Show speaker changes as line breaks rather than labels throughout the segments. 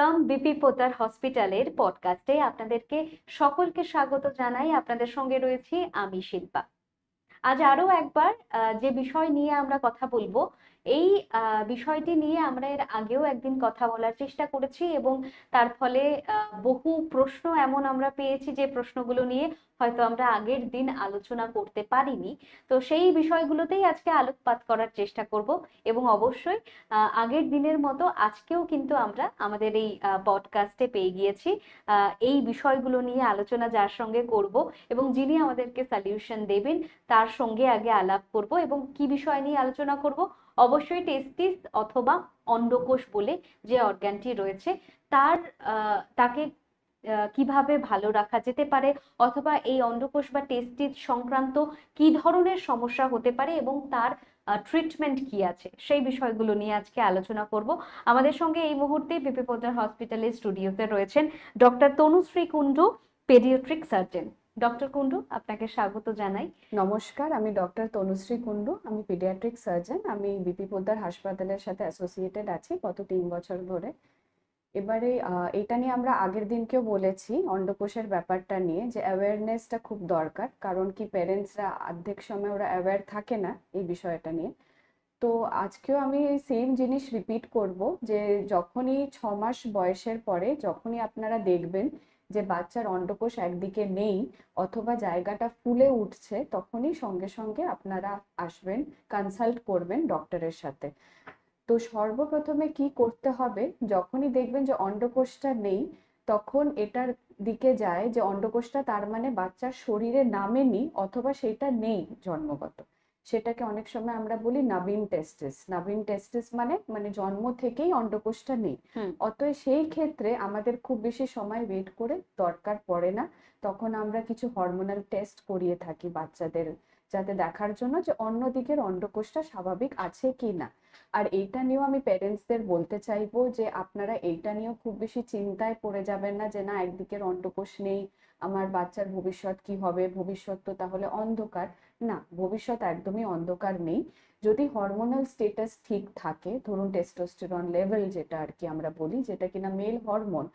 welcome BP পোতার হসপিটালের পডকাস্টে আপনাদেরকে সকলকে স্বাগত জানাই আপনাদের সঙ্গে রয়েছি আমি শিল্পা আজ আরও একবার যে বিষয় নিয়ে আমরা কথা বলবো এই বিষয়টি নিয়ে আমরা এর আগেও একদিন কথা বলার চেষ্টা করেছি এবং তার ফলে বহু প্রশ্ন এমন আমরা পেয়েছি যে প্রশ্নগুলো নিয়ে হয়তো আমরা আগের দিন আলোচনা করতে পারিনি তো সেই বিষয়গুলোতেই আজকে আলোকপাত করার চেষ্টা করব এবং অবশ্যই আগের দিনের মতো আজকেও কিন্তু আমরা আমাদের এই পডকাস্টে পেয়ে গিয়েছি এই বিষয়গুলো নিয়ে আলোচনা যার সঙ্গে করব এবং যিনি আমাদেরকে সলিউশন দেবেন তার সঙ্গে আগে আলাপ করব এবং কি বিষয় নিয়ে আলোচনা করব অবশ্যই টেস্টিস অথবা অন্ডকোষ বলে যে অর্গ্যানটি রয়েছে তার তাকে কিভাবে ভালো রাখা যেতে পারে অথবা এই অন্ডকোষ বা টেস্টিস সংক্রান্ত কি ধরনের সমস্যা হতে পারে এবং তার ট্রিটমেন্ট কি আছে সেই বিষয়গুলো নিয়ে আজকে আলোচনা করব আমাদের সঙ্গে এই মুহূর্তে বিপিপদার হসপিটালের স্টুডিওতে রয়েছেন doctor Tanushree Kundu paediatric surgeon doctor Kundu আপনাকে স্বাগত জানাই নমস্কার আমি ডক্টর তনুশ্রী কুন্ডু আমি পিডিয়াট্রিক সার্জন আমি
বিপি পোদ্দার হাসপাতালের সাথে অ্যাসোসিয়েটেড আছি গত তিন বছর ধরে এবারে এটা নিয়ে আমরা আগের দিনকেও বলেছি অন্ডকোষের ব্যাপারটা নিয়ে যে অ্যাওয়ারনেসটা খুব দরকার কারণ কি প্যারেন্টসরা অর্ধেক সময় ওরা অ্যাওয়ার থাকে না এই বিষয়টা নিয়ে তো আজকেও আমি সেম জিনিস রিপিট করব যে যখনই ছ মাস বয়সের পরে যখনই আপনারা দেখবেন যে বাচ্চার অন্ডকোষ একদিকে নেই অথবা জায়গাটা ফুলে উঠছে তখনই সঙ্গে সঙ্গে আপনারা আসবেন কনসাল্ট করবেন ডক্টরের সাথে তো সর্বপ্রথমে কি করতে হবে যখনই দেখবেন যে অন্ডকোষটা নেই তখন এটার দিকে যায় যে অন্ডকোষটা তার মানে বাচ্চার শরীরে নামেনি অথবা সেটা নেই জন্মগত সেটাকে অনেক সময় আমরা বলি নাবিন টেস্টিস নাবিন টেস্টিস মানে মানে জন্ম থেকেই অন্ডকোষটা নেই অতএব সেই ক্ষেত্রে আমাদের খুব বেশি সময় ওয়েট করে দরকার পড়ে না তখন আমরা কিছু হরমোনাল টেস্ট করিয়ে থাকি বাচ্চাদের যাতে দেখার জন্য যে অন্য দিকের অন্ডকোষটা স্বাভাবিক আছে কি না আর এইটা নিয়েও আমি প্যারেন্টসদের বলতে চাইবো যে আপনারা এইটা নিয়েও খুব বেশি চিন্তায় পড়ে যাবেন না যে না একদিকের অন্ডকোষ নেই আমার বাচ্চার ভবিষ্যৎ কি হবে ভবিষ্যৎ তো তাহলে অন্ধকার না ভবিষ্যৎ একদমই অন্ধকার নেই যদি হরমোনাল স্টেটাস ঠিক থাকে ধরুন টেস্টোস্টেরন লেভেল যেটা আর কি আমরা বলি যেটা কিনা মেল হরমোন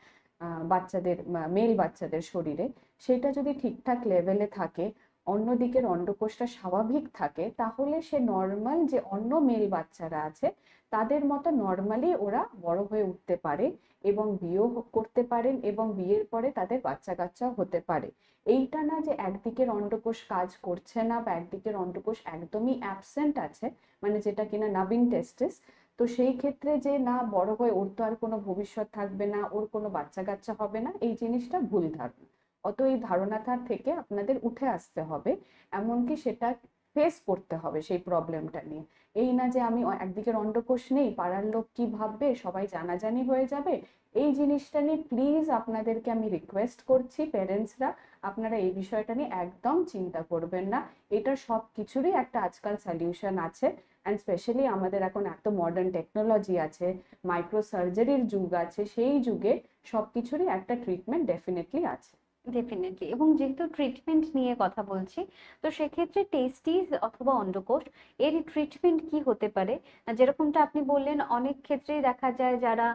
বাচ্চাদের মেল বাচ্চাদের শরীরে সেটা যদি ঠিকঠাক লেভেলে থাকে অন্য দিকের অন্ডকোষটা স্বাভাবিক থাকে তাহলে সে নর্মাল যে অন্য মেল বাচ্চারা আছে তাদের মতো নর্মালি ওরা বড় হয়ে উঠতে পারে এবং বিয়েও করতে পারেন এবং বিয়ের পরে তাদের বাচ্চা কাচ্চা হতে পারে এইটা না যে একদিকের অন্ডকোষ কাজ করছে না বা একদিকের অন্ডকোষ একদমই অ্যাবসেন্ট আছে মানে যেটা কিনা নাবিন টেস্টেস তো সেই ক্ষেত্রে যে না বড় হয়ে ওর তো আর কোনো ভবিষ্যৎ থাকবে না ওর কোনো বাচ্চা কাচ্চা হবে না এই জিনিসটা ভুল ধারণা অত এই ধারণাটার থেকে আপনাদের উঠে আসতে হবে এমনকি সেটা ফেস করতে হবে সেই প্রবলেমটা নিয়ে এই না যে আমি একদিকের অন্ডকোষ নেই পাড়ার লোক কি ভাববে সবাই জানাজানি হয়ে যাবে এই জিনিসটা নিয়ে প্লিজ আপনাদেরকে আমি রিকোয়েস্ট করছি প্যারেন্টসরা আপনারা এই বিষয়টা নিয়ে একদম চিন্তা করবেন না এটা সব কিছুরই একটা আজকাল সলিউশন আছে অ্যান্ড স্পেশালি আমাদের এখন এত মডার্ন টেকনোলজি আছে মাইক্রো সার্জারির যুগ আছে সেই যুগে
সব কিছুরই একটা ট্রিটমেন্ট ডেফিনেটলি আছে ডেফিনেটলি এবং যেহেতু ট্রিটমেন্ট নিয়ে কথা বলছি তো সেক্ষেত্রে টেস্টিস অথবা অন্ডকোষ এর ট্রিটমেন্ট কি হতে পারে যেরকমটা আপনি বললেন অনেক ক্ষেত্রেই দেখা যায় যারা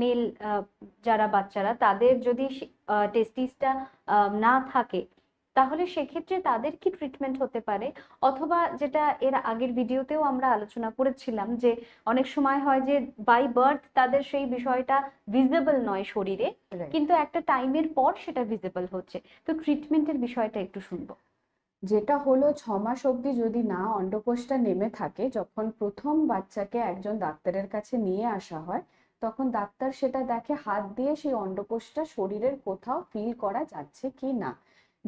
মেল যারা বাচ্চারা তাদের যদি টেস্টিসটা না থাকে তাহলে সেক্ষেত্রে তাদের কি ট্রিটমেন্ট হতে পারে অথবা যেটা এর আগের ভিডিওতেও আমরা আলোচনা করেছিলাম যে অনেক সময় হয় যে বাই বার্থ তাদের সেই বিষয়টা ভিজিবল নয় শরীরে কিন্তু একটা টাইমের পর সেটা ভিজিবল হচ্ছে তো ট্রিটমেন্টের বিষয়টা একটু শুনব
যেটা হলো ছ মাস অবধি যদি না অন্ডকোষটা নেমে থাকে যখন প্রথম বাচ্চাকে একজন ডাক্তারের কাছে নিয়ে আসা হয় তখন ডাক্তার সেটা দেখে হাত দিয়ে সেই অন্ডকোষটা শরীরের কোথাও ফিল করা যাচ্ছে কি না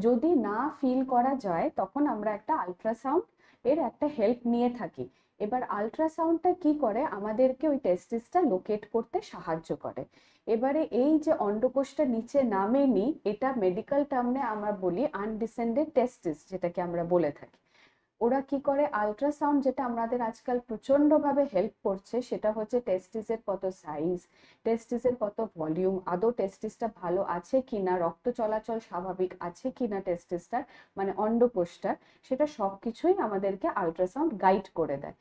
যদি না ফিল করা যায় তখন আমরা একটা আলট্রাসাউন্ড এর একটা হেল্প নিয়ে থাকি এবার আলট্রাসাউন্ডটা কি করে আমাদেরকে ওই টেস্টিসটা লোকেট করতে সাহায্য করে এবারে এই যে অন্ডকোষটা নিচে নামেনি এটা মেডিকেল টার্মে আমরা বলি আনডিসেন্ডেড টেস্টিস যেটাকে আমরা বলে থাকি ওরা কি করে আলট্রাসাউন্ড যেটা আমাদের আজকাল প্রচণ্ডভাবে হেল্প করছে সেটা হচ্ছে টেস্টিসের কত সাইজ টেস্টিসের কত ভলিউম আদৌ টেস্টিসটা ভালো আছে কি না রক্ত চলাচল স্বাভাবিক আছে কি না টেস্টিসটার মানে অন্ডপোষ্টার সেটা সব কিছুই আমাদেরকে আলট্রাসাউন্ড গাইড করে দেয়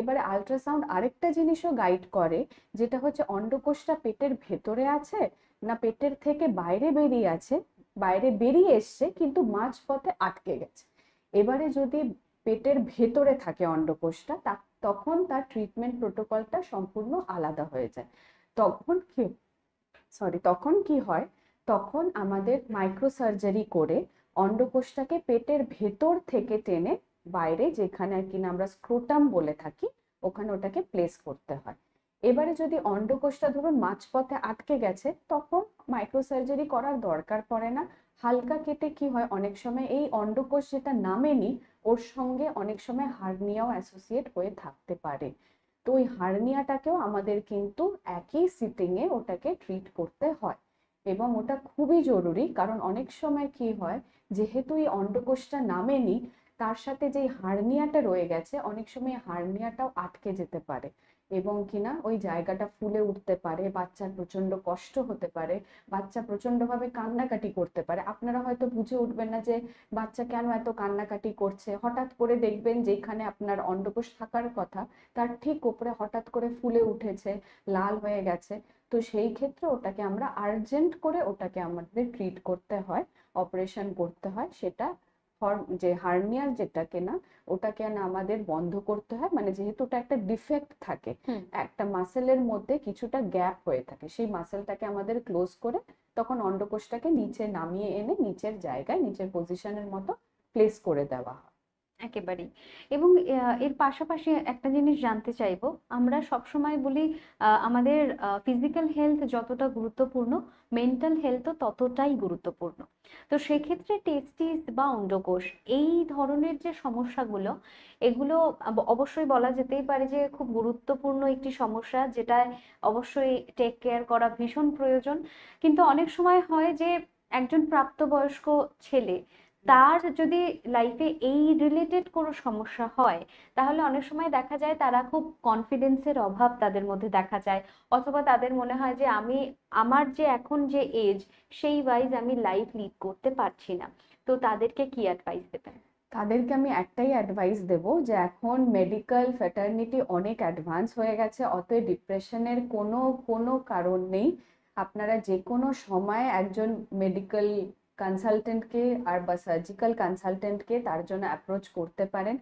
এবারে আলট্রাসাউন্ড আরেকটা জিনিসও গাইড করে যেটা হচ্ছে অন্ডকোষটা পেটের ভেতরে আছে না পেটের থেকে বাইরে বেরিয়ে আছে বাইরে বেরিয়ে এসছে কিন্তু মাঝপথে আটকে গেছে এবারে যদি পেটের ভেতরে থাকে অন্ডকোষটা তখন তার ট্রিটমেন্ট প্রোটোকলটা সম্পূর্ণ আলাদা হয়ে যায় তখন কি সরি তখন কি হয় তখন আমাদের মাইক্রোসার্জারি করে অন্ডকোষটাকে পেটের ভেতর থেকে টেনে বাইরে যেখানে আর কিনা আমরা স্ক্রোটাম বলে থাকি ওখানে ওটাকে প্লেস করতে হয় এবারে যদি অন্ডকোষটা ধরুন মাঝপথে আটকে গেছে তখন মাইক্রোসার্জারি করার দরকার পড়ে না হালকা কেটে কি হয় অনেক সময় এই অন্ডকোষ যেটা নামেনি ওর সঙ্গে অনেক সময় হার্নিয়াও অ্যাসোসিয়েট হয়ে থাকতে পারে তো ওই হার্নিয়াটাকেও আমাদের কিন্তু একই সিটিংয়ে ওটাকে ট্রিট করতে হয় এবং ওটা খুবই জরুরি কারণ অনেক সময় কি হয় যেহেতু এই অন্ডকোষটা নামেনি তার সাথে যে হার্নিয়াটা রয়ে গেছে অনেক সময় হার্নিয়াটাও আটকে যেতে পারে এবং কিনা ওই জায়গাটা ফুলে উঠতে পারে বাচ্চার প্রচন্ড কষ্ট হতে পারে বাচ্চা প্রচন্ডভাবে কান্নাকাটি করতে পারে আপনারা হয়তো বুঝে উঠবেন না যে বাচ্চা কেন এত কান্নাকাটি করছে হঠাৎ করে দেখবেন যেখানে আপনার অন্ডকোষ থাকার কথা তার ঠিক ওপরে হঠাৎ করে ফুলে উঠেছে লাল হয়ে গেছে তো সেই ক্ষেত্রে ওটাকে আমরা আর্জেন্ট করে ওটাকে আমাদের ট্রিট করতে হয় অপারেশন করতে হয় সেটা যে হার্নিয়ার যেটাকে না ওটাকে না আমাদের বন্ধ করতে হয় মানে যেহেতু ওটা একটা ডিফেক্ট থাকে একটা মাসেলের মধ্যে কিছুটা গ্যাপ হয়ে থাকে সেই মাসেলটাকে আমাদের ক্লোজ করে তখন অন্ডকোষটাকে নিচে নামিয়ে এনে নিচের জায়গায় নিচের পজিশনের মতো প্লেস করে দেওয়া হয়
একেবারেই এবং এর পাশাপাশি একটা জিনিস জানতে চাইব আমরা সবসময় বলি আমাদের ফিজিক্যাল হেলথ যতটা গুরুত্বপূর্ণ মেন্টাল হেলথও ততটাই গুরুত্বপূর্ণ তো সেক্ষেত্রে টেস্টিস বা অন্ডকোষ এই ধরনের যে সমস্যাগুলো এগুলো অবশ্যই বলা যেতেই পারে যে খুব গুরুত্বপূর্ণ একটি সমস্যা যেটা অবশ্যই টেক কেয়ার করা ভীষণ প্রয়োজন কিন্তু অনেক সময় হয় যে একজন প্রাপ্তবয়স্ক ছেলে তার যদি লাইফে এই রিলেটেড কোনো সমস্যা হয় তাহলে অনেক সময় দেখা যায় তারা খুব কনফিডেন্সের অভাব তাদের মধ্যে দেখা যায় অথবা তাদের মনে হয় যে আমি আমার যে এখন যে এজ সেই ওয়াইজ আমি লাইফ লিড করতে পারছি না তো তাদেরকে কি অ্যাডভাইস দেবেন
তাদেরকে আমি একটাই অ্যাডভাইস দেব যে এখন মেডিকেল ফ্যাটার্নিটি অনেক অ্যাডভান্স হয়ে গেছে অতএব ডিপ্রেশনের কোনো কোনো কারণ নেই আপনারা যে কোনো সময় একজন মেডিকেল কনসালটেন্টকে আর বা সার্জিক্যাল কনসালটেন্টকে তার জন্য অ্যাপ্রোচ করতে পারেন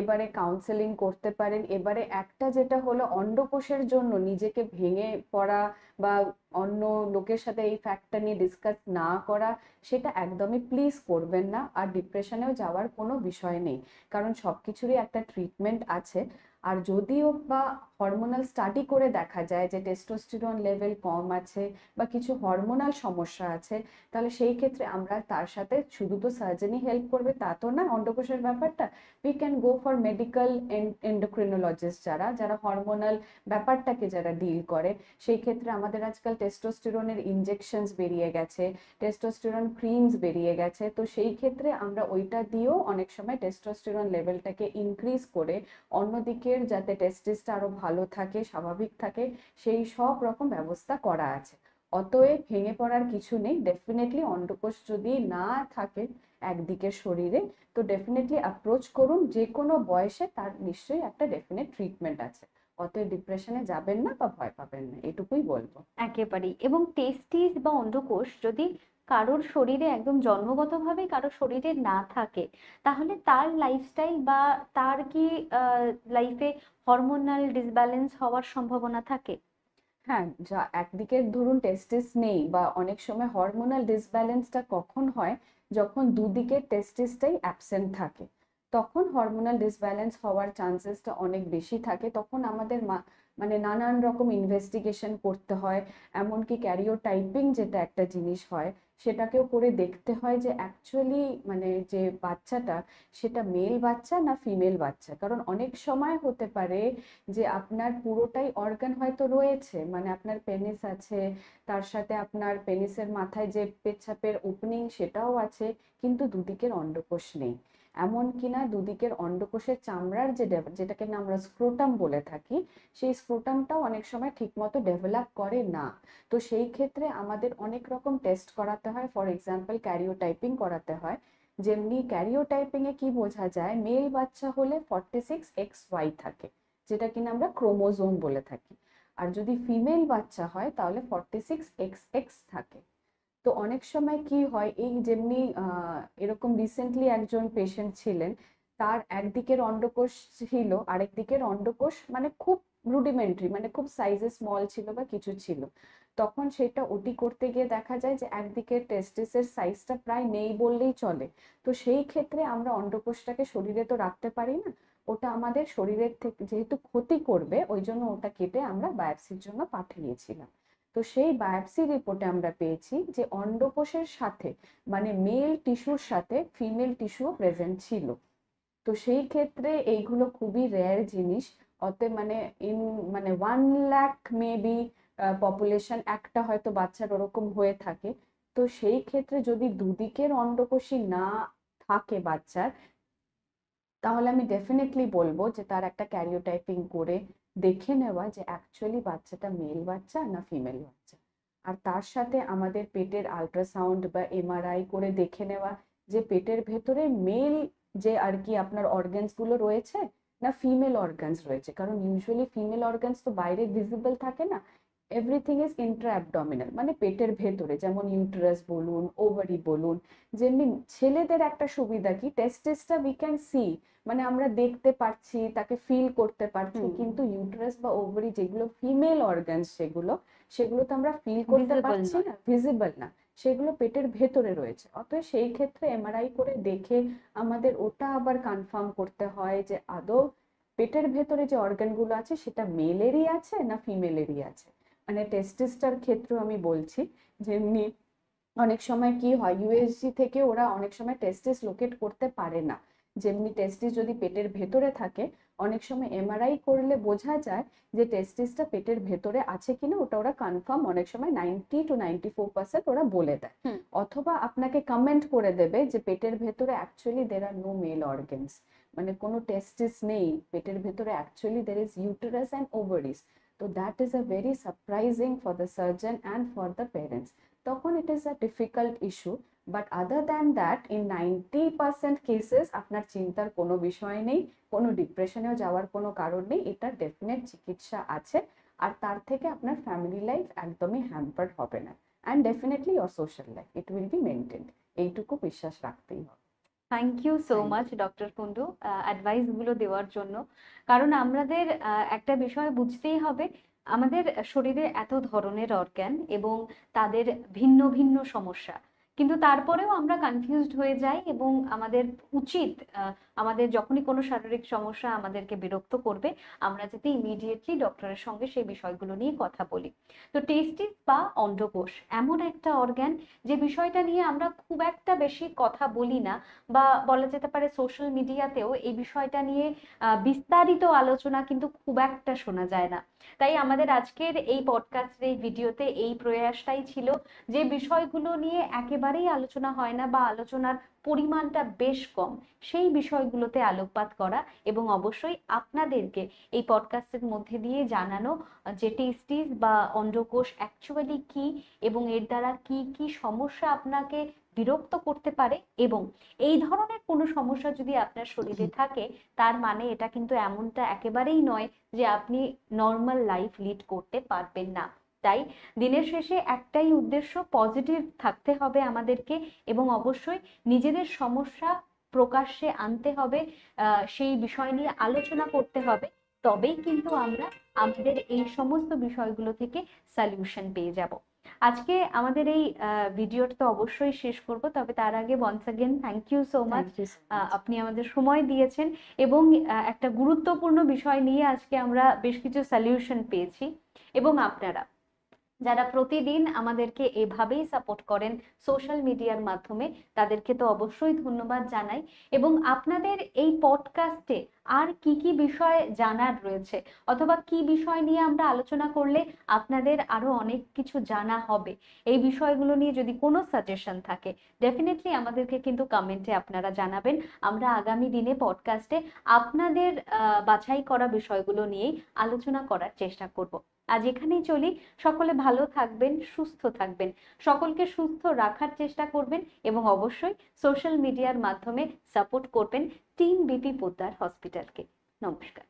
এবারে কাউন্সেলিং করতে পারেন এবারে একটা যেটা হলো অন্ডকোষের জন্য নিজেকে ভেঙে পড়া বা অন্য লোকের সাথে এই ফ্যাক্টটা নিয়ে ডিসকাস না করা সেটা একদমই প্লিজ করবেন না আর ডিপ্রেশনেও যাওয়ার কোনো বিষয় নেই কারণ সব কিছুরই একটা ট্রিটমেন্ট আছে আর যদিও বা হরমোনাল স্টাডি করে দেখা যায় যে টেস্টোস্টিরন লেভেল কম আছে বা কিছু হরমোনাল সমস্যা আছে তাহলে সেই ক্ষেত্রে আমরা তার সাথে শুধু তো সার্জেনই হেল্প করবে তা তো না অন্ডকোষের ব্যাপারটা we can go for medical endocrinologist যারা যারা হরমোনাল ব্যাপারটাকে যারা ডিল করে সেই ক্ষেত্রে আমাদের আজকাল টেস্টোস্টিরনের ইনজেকশনস বেরিয়ে গেছে টেস্টোস্টিরন ক্রিমস বেরিয়ে গেছে তো সেই ক্ষেত্রে আমরা ওইটা দিয়েও অনেক সময় টেস্টোস্টিরন লেভেলটাকে ইনক্রিজ করে অন্যদিকে মুখের যাতে টেস্টিসটা আরও ভালো থাকে স্বাভাবিক থাকে সেই সব রকম ব্যবস্থা করা আছে অতএব ভেঙে পড়ার কিছু নেই ডেফিনেটলি অন্ডকোষ যদি না থাকে একদিকে শরীরে তো ডেফিনেটলি অ্যাপ্রোচ করুন যে কোনো বয়সে তার নিশ্চয়ই একটা ডেফিনেট ট্রিটমেন্ট আছে অতএব ডিপ্রেশনে যাবেন না বা ভয় পাবেন না এটুকুই বলবো
একেবারেই এবং টেস্টিস বা অন্ডকোষ যদি কারোর শরীরে একদম জন্মগতভাবে কারোর শরীরে না থাকে তাহলে তার লাইফস্টাইল বা তার কি লাইফে হরমোনাল ডিসব্যালেন্স হওয়ার সম্ভাবনা থাকে হ্যাঁ যা একদিকে ধরুন টেস্টিস
নেই বা অনেক সময় হরমোনাল ডিসব্যালেন্সটা কখন হয় যখন দুদিকে টেস্টিসটাই অ্যাবসেন্ট থাকে তখন হরমোনাল ডিসব্যালেন্স হওয়ার চান্সেসটা অনেক বেশি থাকে তখন আমাদের মা মানে নানান রকম ইনভেস্টিগেশন করতে হয় এমনকি ক্যারিও টাইপিং যেটা একটা জিনিস হয় সেটাকেও করে দেখতে হয় যে অ্যাকচুয়ালি মানে যে বাচ্চাটা সেটা মেল বাচ্চা না ফিমেল বাচ্চা কারণ অনেক সময় হতে পারে যে আপনার পুরোটাই অর্গান হয়তো রয়েছে মানে আপনার পেনিস আছে তার সাথে আপনার পেনিসের মাথায় যে পেচ্ছাপের ওপেনিং সেটাও আছে কিন্তু দুদিকের অন্ডকোষ নেই এমন কিনা দুদিকের অন্ডকোষের চামড়ার যে যেটাকে আমরা স্ক্রোটাম বলে থাকি সেই স্ক্রোটামটাও অনেক সময় ঠিকমতো ডেভেলপ করে না তো সেই ক্ষেত্রে আমাদের অনেক রকম টেস্ট করাতে হয় ফর এক্সাম্পল ক্যারিওটাইপিং করাতে হয় যেমনি এ কি বোঝা যায় মেল বাচ্চা হলে ফর্টি সিক্স এক্স ওয়াই থাকে যেটা কিনা আমরা ক্রোমোজোম বলে থাকি আর যদি ফিমেল বাচ্চা হয় তাহলে ফর্টি সিক্স এক্স এক্স থাকে তো অনেক সময় কি হয় এই যেমনি এরকম রিসেন্টলি একজন পেশেন্ট ছিলেন তার একদিকের অন্ডকোষ ছিল আরেক দিকের অন্ডকোষ মানে খুব রুডিমেন্টারি মানে খুব সাইজে স্মল ছিল বা কিছু ছিল তখন সেটা ওটি করতে গিয়ে দেখা যায় যে একদিকের টেস্টিসের সাইজটা প্রায় নেই বললেই চলে তো সেই ক্ষেত্রে আমরা অন্ডকোষটাকে শরীরে তো রাখতে পারি না ওটা আমাদের শরীরের থেকে যেহেতু ক্ষতি করবে ওই জন্য ওটা কেটে আমরা বায়োপসির জন্য পাঠিয়েছিলাম তো সেই বায়োপসি রিপোর্টে আমরা পেয়েছি যে অন্ডকোষের সাথে মানে মেল টিস্যুর সাথে ফিমেল টিস্যুও প্রেজেন্ট ছিল তো সেই ক্ষেত্রে এইগুলো খুবই রেয়ার জিনিস অতএব মানে ইন মানে ওয়ান ল্যাক মেবি পপুলেশন একটা হয়তো বাচ্চার ওরকম হয়ে থাকে তো সেই ক্ষেত্রে যদি দুদিকের অন্ডকোষী না থাকে বাচ্চার তাহলে আমি ডেফিনেটলি বলবো যে তার একটা ক্যারিওটাইপিং করে দেখে নেওয়া যে অ্যাকচুয়ালি বাচ্চাটা মেল বাচ্চা না ফিমেল বাচ্চা আর তার সাথে আমাদের পেটের আলট্রাসাউন্ড বা এমআরআই করে দেখে নেওয়া যে পেটের ভেতরে মেল যে আর কি আপনার অর্গানসগুলো রয়েছে না ফিমেল অর্গানস রয়েছে কারণ ইউজুয়ালি ফিমেল অর্গানস তো বাইরে ভিজিবল থাকে না এভরিথিং ইজ ইন্ট্রা অ্যাবডমিনাল মানে পেটের ভেতরে যেমন ইউটেরাস বলুন ওভারি বলুন যেমনি ছেলেদের একটা সুবিধা কি টেস্টেসটা উই ক্যান সি মানে আমরা দেখতে পাচ্ছি তাকে ফিল করতে পারছি কিন্তু ইউটারাস বা ওভারি যেগুলো ফিমেল অর্গানস সেগুলো সেগুলো তো আমরা ফিল করতে পারছি না ভিজিবল না সেগুলো পেটের ভেতরে রয়েছে অতএব সেই ক্ষেত্রে এমআরআই করে দেখে আমাদের ওটা আবার কনফার্ম করতে হয় যে আদৌ পেটের ভেতরে যে অর্গানগুলো আছে সেটা মেলেরই আছে না ফিমেলেরই আছে মানে টেস্টেস্টার ক্ষেত্রেও আমি বলছি যেমনি অনেক সময় কি হয় ইউএসজি থেকে ওরা অনেক সময় টেস্টিস লোকেট করতে পারে না যেমনি টেস্টিস যদি পেটের ভেতরে থাকে অনেক সময় এমআরআই করলে বোঝা যায় যে টেস্টিসটা পেটের ভেতরে আছে কিনা ওটা ওরা কনফার্ম অনেক সময় ninety two ninety four percent ওরা বলে দেয় অথবা আপনাকে কমেন্ট করে দেবে যে পেটের ভেতরে actually there are no male organs মানে কোনো টেস্টিস নেই পেটের ভেতরে actually there is uterus and ovaries তো that is a very surprising for the surgeon and for the parents তখন it is a difficult issue but other than that in ninety percent cases আপনার চিন্তার কোনো বিষয় নেই কোনো ডিপ্রেশনেও যাওয়ার কোনো কারণ নেই এটা ডেফিনেট চিকিৎসা আছে আর তার থেকে আপনার ফ্যামিলি লাইফ একদমই হ্যাম্পার্ড হবে না and definitely your social life it will be maintain এইটুকু বিশ্বাস রাখতেই হবে
thank you so much doctor Kundu অ্যাডভাইসগুলো দেওয়ার জন্য কারণ আমাদের একটা বিষয় বুঝতেই হবে আমাদের শরীরে এত ধরনের অর্গ্যান এবং তাদের ভিন্ন ভিন্ন সমস্যা কিন্তু তারপরেও আমরা কনফিউজড হয়ে যাই এবং আমাদের উচিত আমাদের যখনই কোনো শারীরিক সমস্যা আমাদেরকে বিরক্ত করবে আমরা যাতে ইমিডিয়েটলি ডক্টরের সঙ্গে সেই বিষয়গুলো নিয়ে কথা বলি তো টেস্টিস বা অন্ডকোষ এমন একটা অর্গ্যান যে বিষয়টা নিয়ে আমরা খুব একটা বেশি কথা বলি না বা বলা যেতে পারে সোশ্যাল মিডিয়াতেও এই বিষয়টা নিয়ে বিস্তারিত আলোচনা কিন্তু খুব একটা শোনা যায় না তাই আমাদের আজকের এই পডকাস্টের এই ভিডিওতে এই প্রয়াসটাই ছিল যে বিষয়গুলো নিয়ে একেবারেই আলোচনা হয় না বা আলোচনার পরিমাণটা বেশ কম সেই বিষয়গুলোতে আলোকপাত করা এবং অবশ্যই আপনাদেরকে এই পডকাস্টের মধ্যে দিয়ে জানানো যে টেস্টিস বা অন্ডকোষ অ্যাকচুয়ালি কি এবং এর দ্বারা কি কি সমস্যা আপনাকে বিরক্ত করতে পারে এবং এই ধরনের কোনো সমস্যা যদি আপনার শরীরে থাকে তার মানে এটা কিন্তু এমনটা একেবারেই নয় যে আপনি নর্মাল লাইফ লিড করতে পারবেন না তাই দিনের শেষে একটাই উদ্দেশ্য পজিটিভ থাকতে হবে আমাদেরকে এবং অবশ্যই নিজেদের সমস্যা প্রকাশ্যে আনতে হবে সেই বিষয় নিয়ে আলোচনা করতে হবে তবেই কিন্তু আমরা আমাদের এই সমস্ত বিষয়গুলো থেকে সলিউশন পেয়ে যাব আজকে আমাদের এই ভিডিওটা তো অবশ্যই শেষ করব তবে তার আগে once again thank you so much আপনি আমাদের সময় দিয়েছেন এবং একটা গুরুত্বপূর্ণ বিষয় নিয়ে আজকে আমরা বেশ কিছু সলিউশন পেয়েছি এবং আপনারা যারা প্রতিদিন আমাদেরকে এভাবেই সাপোর্ট করেন সোশ্যাল মিডিয়ার মাধ্যমে তাদেরকে তো অবশ্যই ধন্যবাদ জানাই এবং আপনাদের এই পডকাস্টে আর কি কি বিষয় জানার রয়েছে অথবা কি বিষয় নিয়ে আমরা আলোচনা করলে আপনাদের আরো অনেক কিছু জানা হবে এই বিষয়গুলো নিয়ে যদি কোনো সাজেশন থাকে ডেফিনেটলি আমাদেরকে কিন্তু কমেন্টে আপনারা জানাবেন আমরা আগামী দিনে পডকাস্টে আপনাদের বাছাই করা বিষয়গুলো নিয়েই আলোচনা করার চেষ্টা করব আজ এখানেই চলি সকলে ভালো থাকবেন সুস্থ থাকবেন সকলকে সুস্থ রাখার চেষ্টা করবেন এবং অবশ্যই সোশ্যাল মিডিয়ার মাধ্যমে সাপোর্ট করবেন টিম বিপি পোদ্দার হসপিটালকে নমস্কার